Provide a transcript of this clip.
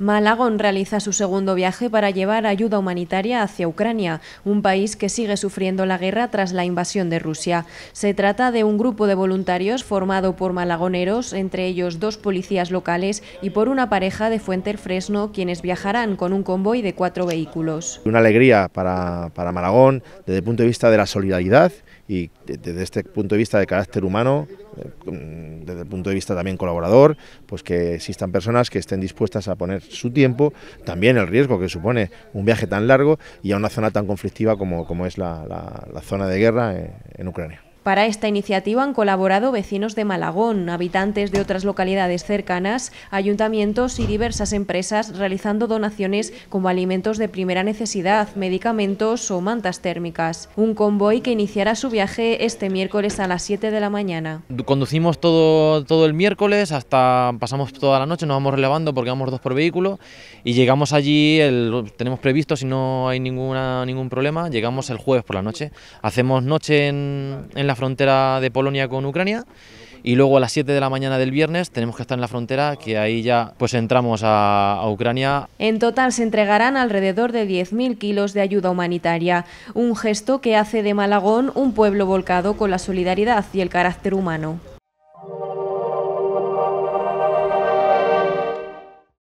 Malagón realiza su segundo viaje para llevar ayuda humanitaria hacia Ucrania, un país que sigue sufriendo la guerra tras la invasión de Rusia. Se trata de un grupo de voluntarios formado por malagoneros, entre ellos dos policías locales y por una pareja de el Fresno, quienes viajarán con un convoy de cuatro vehículos. Una alegría para, para Malagón desde el punto de vista de la solidaridad y desde este punto de vista de carácter humano, eh, desde el punto de vista también colaborador, pues que existan personas que estén dispuestas a poner su tiempo, también el riesgo que supone un viaje tan largo y a una zona tan conflictiva como, como es la, zona de guerra eh, en Ucrania. Para esta iniciativa han colaborado vecinos de Malagón, habitantes de otras localidades cercanas, ayuntamientos y diversas empresas realizando donaciones como alimentos de primera necesidad, medicamentos o mantas térmicas. Un convoy que iniciará su viaje este miércoles a las 7 de la mañana. Conducimos todo, todo el miércoles hasta pasamos toda la noche, nos vamos relevando porque vamos dos por vehículo y llegamos allí, tenemos previsto si no hay ninguna, ningún problema, llegamos el jueves por la noche. Hacemos noche en, en la frontera de Polonia con Ucrania y luego a las 7 de la mañana del viernes tenemos que estar en la frontera, que ahí ya pues entramos a, a Ucrania. En total se entregarán alrededor de 10.000 kilos de ayuda humanitaria, un gesto que hace de Malagón un pueblo volcado con la solidaridad y el carácter humano.